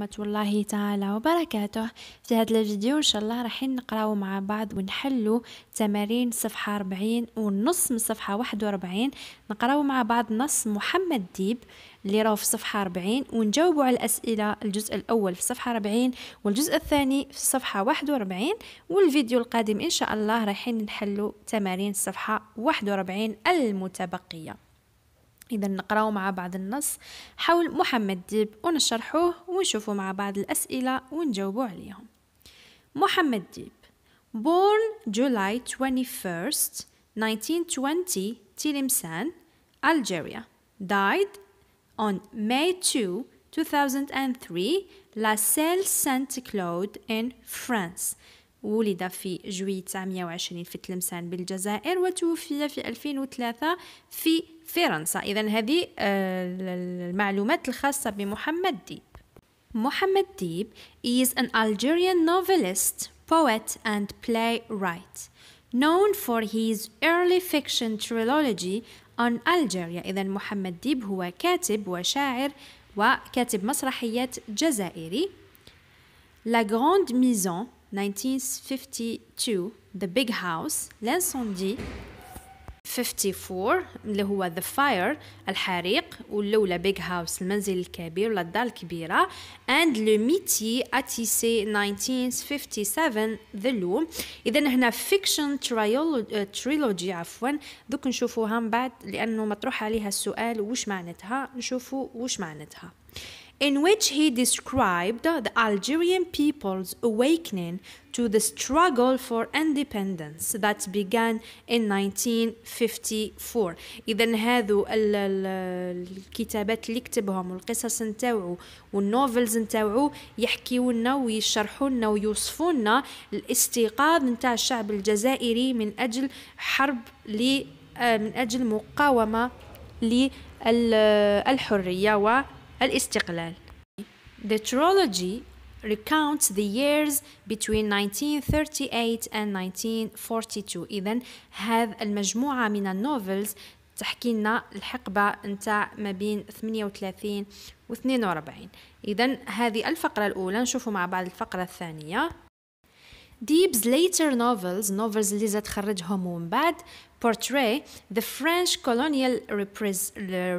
ورحمة الله تعالى وبركاته في هذا الفيديو إن شاء الله راح نقرأه مع بعض ونحلو تمارين صفحة 40 ونص من صفحة 41 نقرأه مع بعض نص محمد ديب اللي راه في صفحة 40 ونجاوبوا على الأسئلة الجزء الأول في صفحة 40 والجزء الثاني في صفحة 41 والفيديو القادم إن شاء الله راح نحلو تمارين صفحة 41 المتبقية إذا نقراو مع بعض النص حول محمد ديب ونشرحوه ونشوفوا مع بعض الأسئلة ونجاوبوا عليهم محمد ديب born July 21st 1920 Tilimsan, Algeria died on May 2 2003 La Salle saint Claude in France ولد في جوي 920 في تلمسان بالجزائر وتوفي في 2003 في فرنسا إذا هذه آه، المعلومات الخاصة بمحمد ديب محمد ديب is an Algerian novelist, poet and playwright known for his early fiction trilogy on Algeria إذا محمد ديب هو كاتب وشاعر وكاتب مسرحيات جزائري La Grande Maison 1952 The Big House لانسوندي 54 اللي هو The Fire الحريق واللولة Big House المنزل الكبير ولا الدار الكبيرة and Le Métier ATC 1957 The Loom إذا هنا Fiction آه، Trilogy عفوا دوك نشوفوها من بعد لأنه مطروح عليها السؤال وش معنتها نشوفوا وش معنتها in which he described the Algerian people's awakening to the struggle for independence that began in 1954 اذا هذو الكتابات اللي كتبهم والقصص نتاوعو والنوفلز نتاوعو يحكيو لنا ويشرحوا لنا ويوصفوا لنا الاستيقاظ نتاع الشعب الجزائري من اجل حرب ل من اجل مقاومه للحريه الاستقلال The trilogy recounts the years between 1938 and 1942 إذا هذه المجموعة من النوفلز تحكي لنا الحقبة نتاع ما بين 38 و 42 إذا هذه الفقرة الأولى نشوفوا مع بعض الفقرة الثانية Deeb's later novels, novels اللي زاد خرجهم ومن بعد, portray the French colonial repress,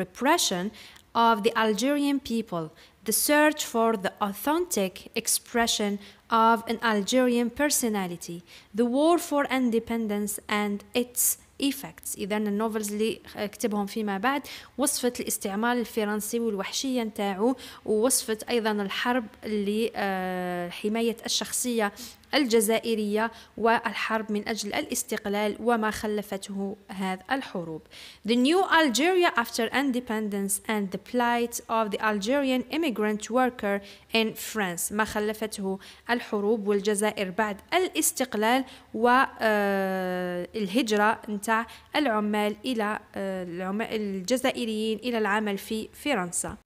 repression of the Algerian people, the search for the authentic expression of an Algerian personality, the war for independence and its ايفكتس اذا النوفلز اللي كتبهم فيما بعد وصفت الاستعمار الفرنسي والوحشيه نتاعو ووصفت ايضا الحرب اللي آه، حمايه الشخصيه الجزائرية والحرب من أجل الاستقلال وما خلفته هذه الحروب. The new Algeria after independence and the plight of the Algerian immigrant worker in France ما خلفته الحروب والجزائر بعد الاستقلال و آه، الهجرة نتاع العمال إلى العمال الجزائريين إلى العمل في فرنسا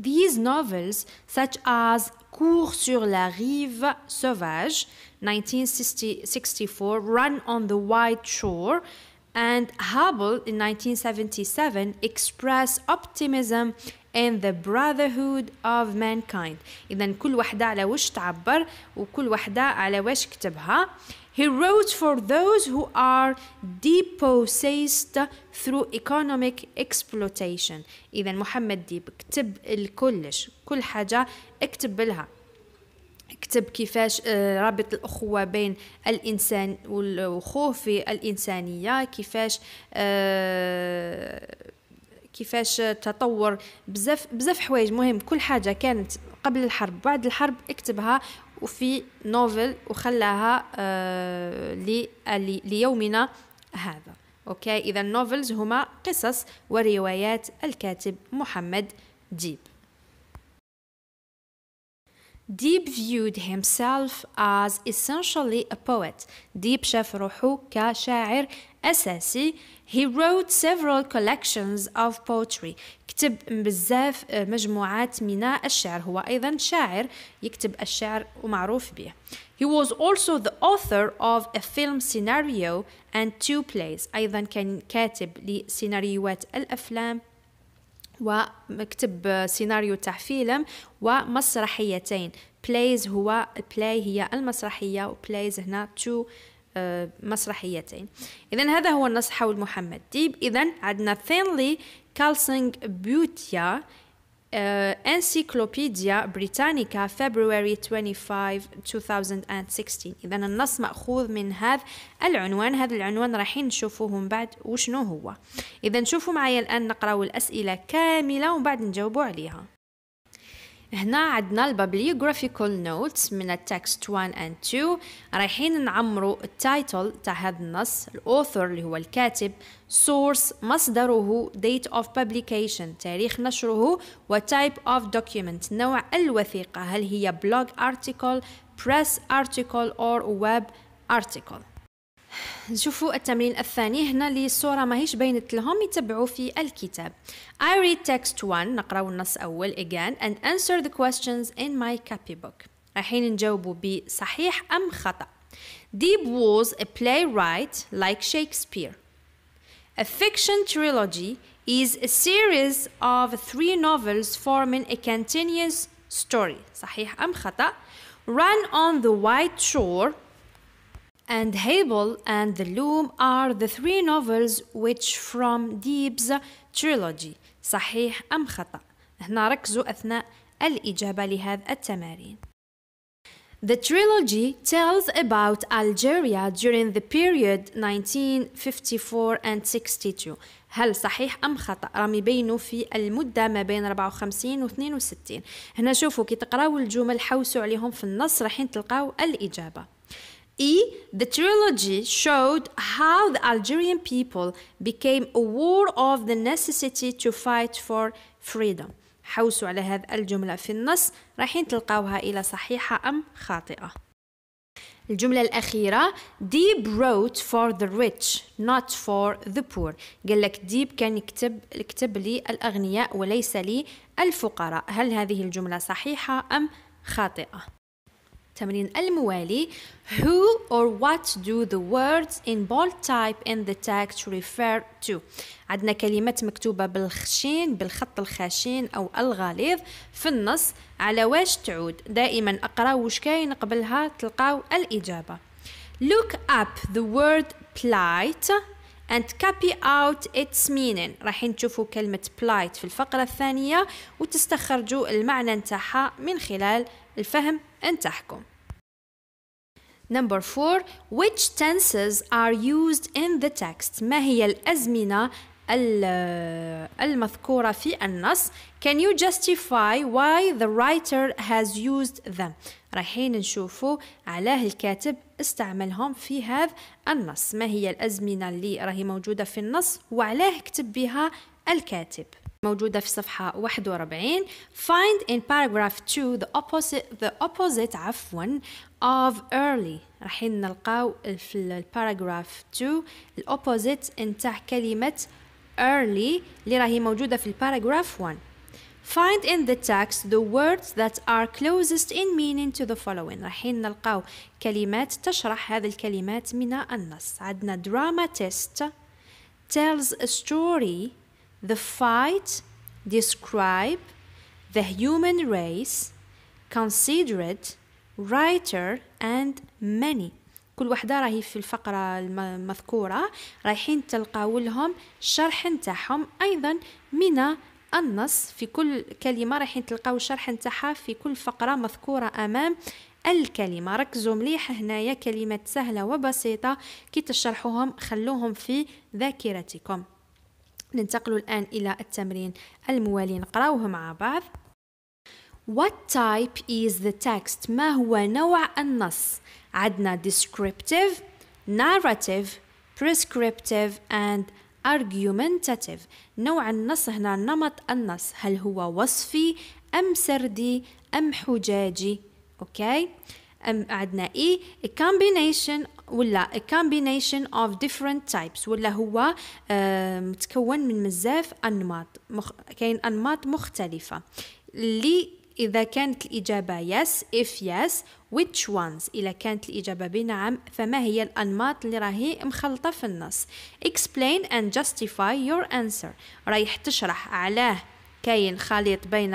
These novels, such as Cours sur la rive sauvage, 1964, Run on the White Shore, and Hubble in 1977, express optimism and the brotherhood of mankind. إذا كل وحدة على وش تعبر وكل وحدة على وش كتبها. He wrote for those who are depossessed through economic exploitation إذا محمد ديب كتب الكلش كل حاجة اكتب لها اكتب كيفاش آه، رابط الأخوة بين الإنسان والأخوه في الإنسانية كيفاش آه، كيفاش تطور بزاف بزاف حوايج مهم كل حاجة كانت قبل الحرب بعد الحرب اكتبها وفي نوفل وخلاها آه، ليومنا هذا اوكي اذا النوفلز هما قصص وروايات الكاتب محمد ديب Deep viewed himself as essentially a poet. Deep شاف روحه كشاعر أساسي. He wrote several collections of poetry. كتب بزاف مجموعات من الشعر. هو أيضا شاعر يكتب الشعر ومعروف به. He was also the author of a film scenario and two plays. أيضا كان كاتب لسيناريوهات الأفلام ومكتب سيناريو تاع فيلم ومسرحيتين بلايز هو بلاي هي المسرحية وبلايز هنا تو آه، مسرحيتين اذا هذا هو النص حول محمد ديب اذا عندنا ثينلي كالسنج بيوتيا انسيكلوبيديا euh, بريتانيكا February 25 2016 اذا النص ماخوذ من هذا العنوان هذا العنوان راح نشوفوه من بعد وشنو هو اذا نشوفوا معايا الان نقراو الاسئله كامله وبعد بعد نجاوبوا عليها هنا عندنا البابليوغرافيكال نوتس من التكست 1 اند 2 رايحين نعمروا التايتل تاع هذا النص الاوثر اللي هو الكاتب سورس مصدره ديت اوف بابليكيشن تاريخ نشره وتايب اوف دوكيومنت نوع الوثيقة هل هي بلوج ارتكل بريس ارتكل اور ويب ارتكل نشوفوا التمرين الثاني هنا اللي الصورة ماهيش بينت لهم يتبعوا في الكتاب I read text 1 نقراو النص أول again and answer the questions in my copybook رايحين نجاوبوا بصحيح أم خطأ Deep was a playwright like Shakespeare A fiction trilogy is a series of three novels forming a continuous story صحيح أم خطأ Run on the White Shore and Habel and The Loom are the three novels which from Deeb's trilogy صحيح أم خطأ هنا ركزوا أثناء الإجابة لهذا التمارين The trilogy tells about Algeria during the period 1954 and 62 هل صحيح أم خطأ راهم يبينوا في المدة ما بين 54 و 62 هنا شوفوا كي تقرأوا الجمل حوسوا عليهم في النص راحين تلقاو الإجابة E. The trilogy showed how the Algerian people became aware of the necessity to fight for freedom. حوسوا على هذه الجملة في النص رايحين تلقاوها إلى صحيحة أم خاطئة الجملة الأخيرة deep wrote for the rich not for the poor قال لك deep كان يكتب يكتب لي الأغنياء وليس لي الفقراء هل هذه الجملة صحيحة أم خاطئة تمرين الموالي who or what do the words in bold type in the text refer to عندنا كلمات مكتوبة بالخشين بالخط الخشين أو الغليظ في النص على واش تعود دائما أقرأ واش كاين قبلها تلقاو الإجابة look up the word plight and copy out its meaning راح نشوفوا كلمة plight في الفقرة الثانية وتستخرجوا المعنى نتاعها من خلال الفهم أن تحكم Number four, which tenses are used in the text؟ ما هي الأزمنة المذكورة في النص Can you justify why the writer has used them رايحين نشوفوا علاه الكاتب استعملهم في هذا النص ما هي الأزمنة اللي راهي موجودة في النص وعلاه كتب بها الكاتب موجودة في صفحة 41 find in paragraph 2 the opposite the opposite عفوا of early رايحين نلقاو في paragraph 2 opposite نتاع كلمة early اللي راهي موجودة في paragraph 1 Find in the text the words that are closest in meaning to the following رايحين نلقاو كلمات تشرح هذه الكلمات من النص عندنا drama test tells a story The fight describe the human race considered writer and many كل وحده راهي في الفقرة المذكورة رايحين تلقاو لهم الشرح نتاعهم أيضا من النص في كل كلمة رايحين تلقاو الشرح نتاعها في كل فقرة مذكورة أمام الكلمة ركزوا مليح هنايا كلمات سهلة وبسيطة كي تشرحوهم خلوهم في ذاكرتكم ننتقل الآن إلى التمرين الموالي نقراوه مع بعض What type is the text؟ ما هو نوع النص؟ عندنا descriptive, narrative, prescriptive and argumentative نوع النص هنا نمط النص هل هو وصفي أم سردي أم حجاجي؟ أوكي؟ okay. أم عندنا إي e، a combination ولا a combination of different types ولا هو متكون من بزاف انماط مخ... كاين انماط مختلفه اللي اذا كانت الاجابه yes if yes which ones اذا كانت الاجابه بنعم فما هي الانماط اللي راهي مخلطه في النص explain and justify your answer رايح تشرح علاه كاين خليط بين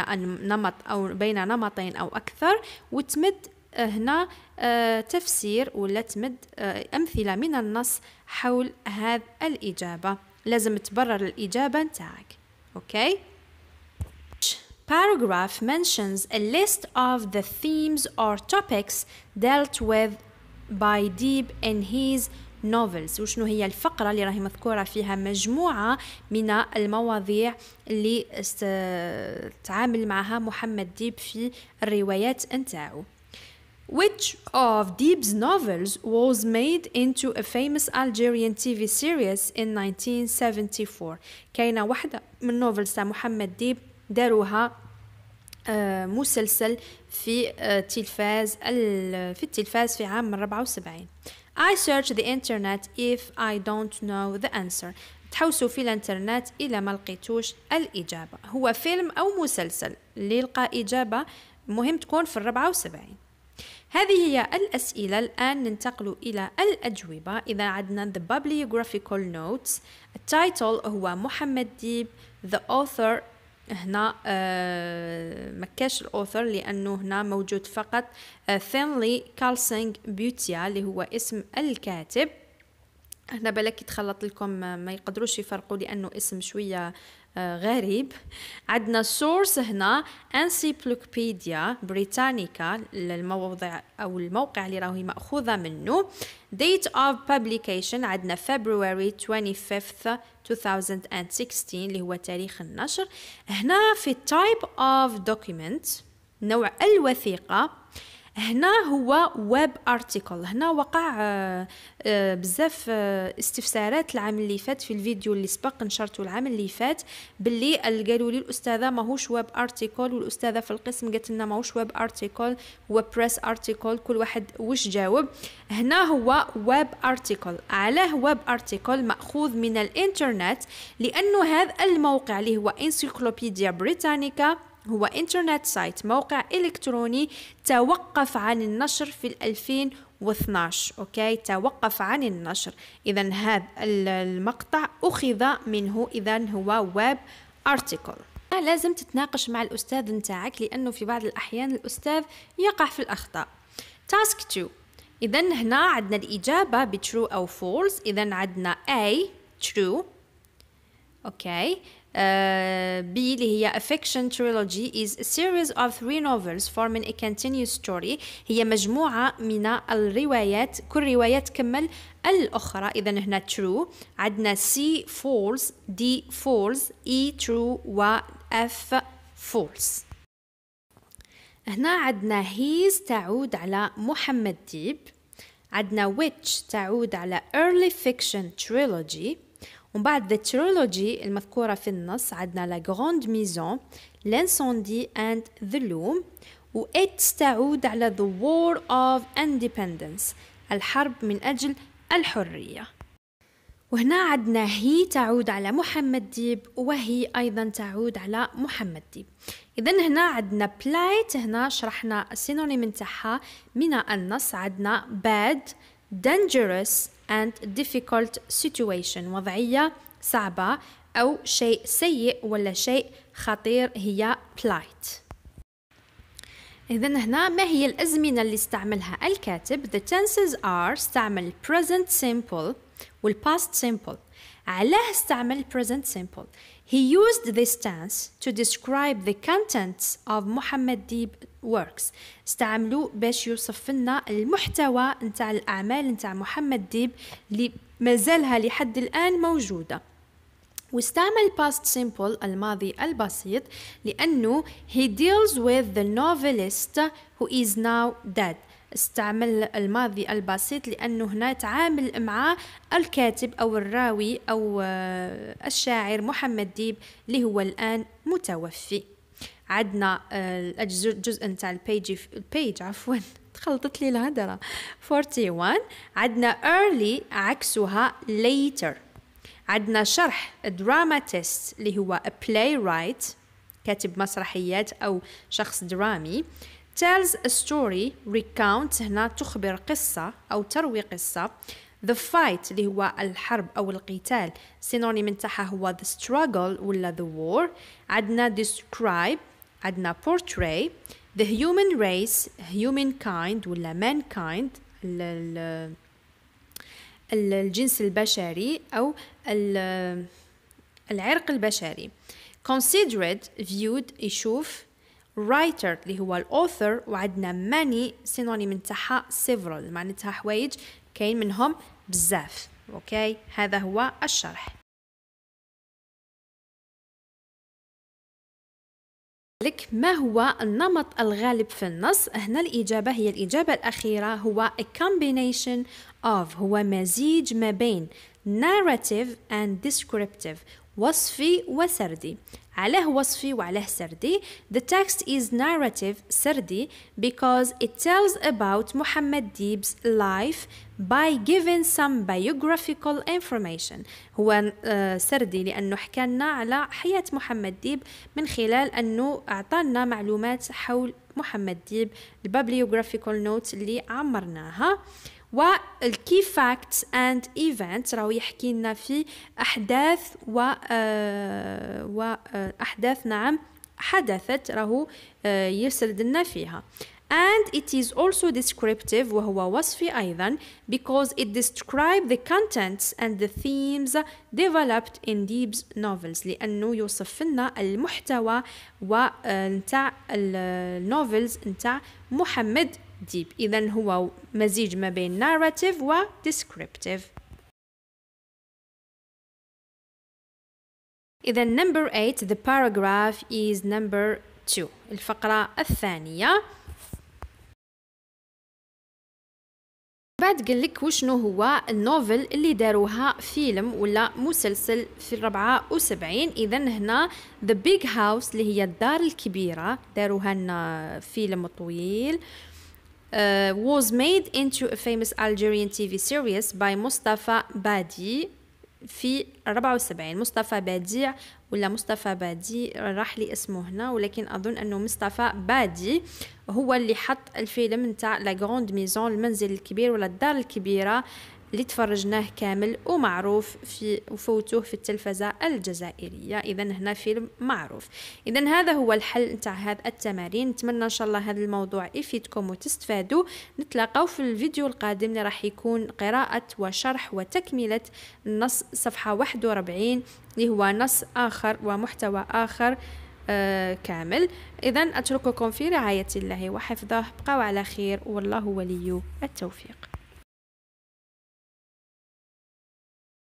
نمط او بين نمطين او اكثر وتمد هنا آه، تفسير ولا تمد آه، أمثلة من النص حول هذه الإجابة لازم تبرر الإجابة نتاعك أوكي paragraph mentions a list of the themes or topics dealt with by deep in his novels وشنو هي الفقرة اللي راهي مذكورة فيها مجموعة من المواضيع اللي تعامل معها محمد ديب في الروايات نتاعو Which of Deeb's novels was made into a famous Algerian TV series in 1974 كاينه واحده من نوفلز تاع محمد ديب داروها آه، مسلسل في التلفاز آه، في التلفاز في عام 74 I search the internet if I don't know the answer تحوسوا في الانترنت إلى ما لقيتوش الإجابة هو فيلم أو مسلسل اللي يلقى إجابة مهم تكون في الربعة وسبعين هذه هي الأسئلة الآن ننتقل إلى الأجوبة إذا عدنا the bibliographical notes التايتل هو محمد ديب the author هنا آه مكاش الاوثر لانه هنا موجود فقط ثينلي Calcing بيوتيا اللي هو اسم الكاتب هنا بالك يتخلط لكم آه، ما يقدروش يفرقوا لانه اسم شويه غريب عندنا سورس هنا انسيبلوكبيديا بريتانيكا الموضع او الموقع اللي راهي ماخوذه منه date of publication عندنا فبراير 25 2016 اللي هو تاريخ النشر هنا في type of document نوع الوثيقه هنا هو ويب ارتيكل هنا وقع آه، آه، بزاف آه، استفسارات العام اللي فات في الفيديو اللي سبق نشرته العام اللي فات باللي قالوا لي الاستاذه ماهوش ويب ارتيكل والاستاذه في القسم قالت لنا ماهوش ويب ارتيكل هو بريس ارتيكل كل واحد واش جاوب هنا هو ويب ارتيكل علاه ويب ارتيكل ماخوذ من الانترنت لانه هذا الموقع اللي هو انسيكلوبيديا بريتانيكا هو انترنت سايت موقع إلكتروني توقف عن النشر في 2012 أوكي توقف عن النشر إذا هذا المقطع أخذ منه إذا هو ويب ارتكل لازم تتناقش مع الأستاذ نتاعك لأنه في بعض الأحيان الأستاذ يقع في الأخطاء تاسك 2 إذا هنا عندنا الإجابة بترو أو فولس إذا عندنا اي ترو أوكي okay. بي اللي هي A Fiction Trilogy is a series of three novels forming a continuous story هي مجموعة من الروايات كل رواية تكمل الأخرى إذا هنا true عندنا C false D false E true و F false هنا عندنا هيز تعود على محمد ديب عندنا which تعود على early fiction trilogy ومن بعد the trilogy المذكورة في النص عندنا La Grande Maison L'Incendie and The لوم و تعود على The War of Independence الحرب من أجل الحرية وهنا عندنا هي تعود على محمد ديب وهي أيضا تعود على محمد ديب إذا هنا عندنا بلايت هنا شرحنا السينونيم نتاعها من النص عندنا bad dangerous and difficult situation وضعية صعبة أو شيء سيء ولا شيء خطير هي plight إذا هنا ما هي الأزمنة اللي استعملها الكاتب The tenses are استعمل present simple والPast simple علاه استعمل present simple He used this tense to describe the contents of Muhammad Deep ووركس استعملوا باش يوصف لنا المحتوى نتاع الاعمال نتاع محمد ديب اللي مازالها لحد الان موجوده واستعمل past simple الماضي البسيط لأنه he deals with the novelist who is now dead استعمل الماضي البسيط لأنه هنا تعامل مع الكاتب أو الراوي أو آه، الشاعر محمد ديب اللي هو الآن متوفي عندنا آه، الجزء نتاع البيج البيج عفوا تخلطت لي الهضره 41 عندنا early عكسها later عندنا شرح دراماتيست اللي هو a playwright كاتب مسرحيات او شخص درامي tells a story recount هنا تخبر قصة أو تروي قصة the fight اللي هو الحرب أو القتال سينونيم تاعها هو the struggle ولا the war عندنا describe عندنا portray the human race humankind ولا mankind الجنس البشري أو العرق البشري considered viewed يشوف writer اللي هو الأوثر وعندنا many سينونيم نتاعها several معناتها حوايج كاين منهم بزاف اوكي هذا هو الشرح لك ما هو النمط الغالب في النص؟ هنا الإجابة هي الإجابة الأخيرة هو a combination of هو مزيج ما بين narrative and descriptive وصفي وسردي عليه وصفي وعليه سردي The text is narrative سردي because it tells about محمد ديب's life by giving some biographical information هو آه، سردي لأنه حكالنا على حياة محمد ديب من خلال أنه أعطانا معلومات حول محمد ديب البابليوغرافيكال نوت اللي عمرناها والكي فاكتس اند ايفنتس راهو يحكي لنا في احداث و آه، واحداث آه، نعم حدثت راهو آه، يسرد لنا فيها and it is also descriptive وهو وصفي أيضا because it describes the contents and the themes developed in Deeb's novels لأنه يوصف لنا المحتوى ونتاع النوفلز نتاع محمد ديب إذا هو مزيج ما بين narrative و descriptive إذا number 8 the paragraph is number 2 الفقرة الثانية بعد قال لك وشنو هو النوفل اللي داروها فيلم ولا مسلسل في الربعة وسبعين إذا هنا The Big House اللي هي الدار الكبيرة داروها لنا فيلم طويل uh, was made into a famous Algerian TV series by مصطفى بادي في 74 مصطفى بديع ولا مصطفى بادي راح لي اسمه هنا ولكن اظن انه مصطفى بادي هو اللي حط الفيلم نتاع لا غروند ميزون المنزل الكبير ولا الدار الكبيره اللي تفرجناه كامل ومعروف في وفوتوه في التلفزة الجزائرية إذا هنا فيلم معروف إذا هذا هو الحل نتاع هذا التمارين نتمنى إن شاء الله هذا الموضوع يفيدكم وتستفادوا نتلاقاو في الفيديو القادم اللي راح يكون قراءة وشرح وتكملة نص صفحة 41 اللي هو نص آخر ومحتوى آخر آه كامل إذا أترككم في رعاية الله وحفظه بقوا على خير والله ولي التوفيق